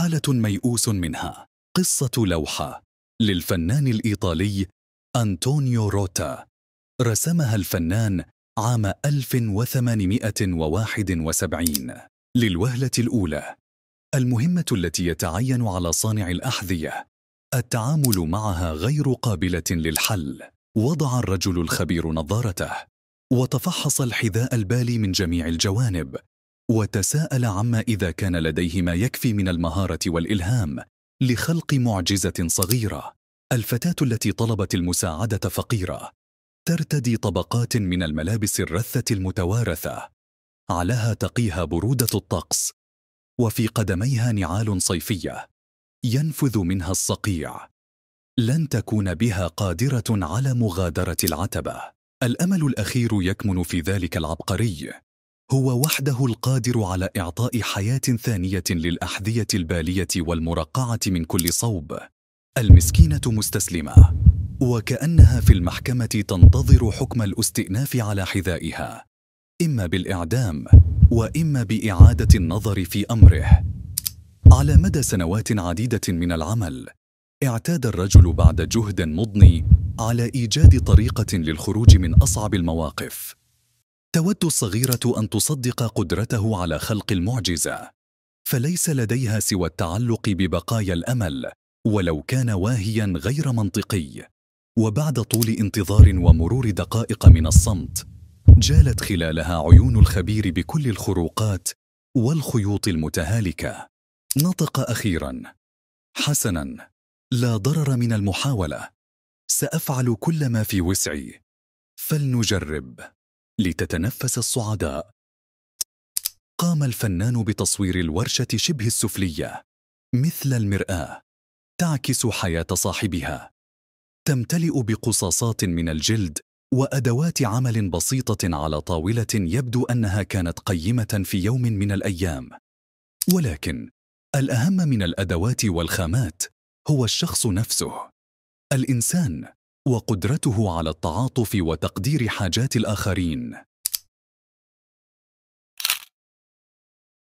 حالة ميؤوس منها قصة لوحة للفنان الإيطالي أنطونيو روتا رسمها الفنان عام 1871 للوهلة الأولى المهمة التي يتعين على صانع الأحذية التعامل معها غير قابلة للحل وضع الرجل الخبير نظارته وتفحص الحذاء البالي من جميع الجوانب وتساءل عما إذا كان لديه ما يكفي من المهارة والإلهام لخلق معجزة صغيرة الفتاة التي طلبت المساعدة فقيرة ترتدي طبقات من الملابس الرثة المتوارثة علىها تقيها برودة الطقس وفي قدميها نعال صيفية ينفذ منها الصقيع لن تكون بها قادرة على مغادرة العتبة الأمل الأخير يكمن في ذلك العبقري هو وحده القادر على إعطاء حياة ثانية للأحذية البالية والمرقعة من كل صوب المسكينة مستسلمة وكأنها في المحكمة تنتظر حكم الاستئناف على حذائها إما بالإعدام وإما بإعادة النظر في أمره على مدى سنوات عديدة من العمل اعتاد الرجل بعد جهد مضني على إيجاد طريقة للخروج من أصعب المواقف تود الصغيرة أن تصدق قدرته على خلق المعجزة، فليس لديها سوى التعلق ببقايا الأمل، ولو كان واهيا غير منطقي. وبعد طول انتظار ومرور دقائق من الصمت، جالت خلالها عيون الخبير بكل الخروقات والخيوط المتهالكة. نطق أخيرا: حسنا، لا ضرر من المحاولة. سأفعل كل ما في وسعي. فلنجرب. لتتنفس الصعداء قام الفنان بتصوير الورشه شبه السفليه مثل المراه تعكس حياه صاحبها تمتلئ بقصاصات من الجلد وادوات عمل بسيطه على طاوله يبدو انها كانت قيمه في يوم من الايام ولكن الاهم من الادوات والخامات هو الشخص نفسه الانسان وقدرته على التعاطف وتقدير حاجات الآخرين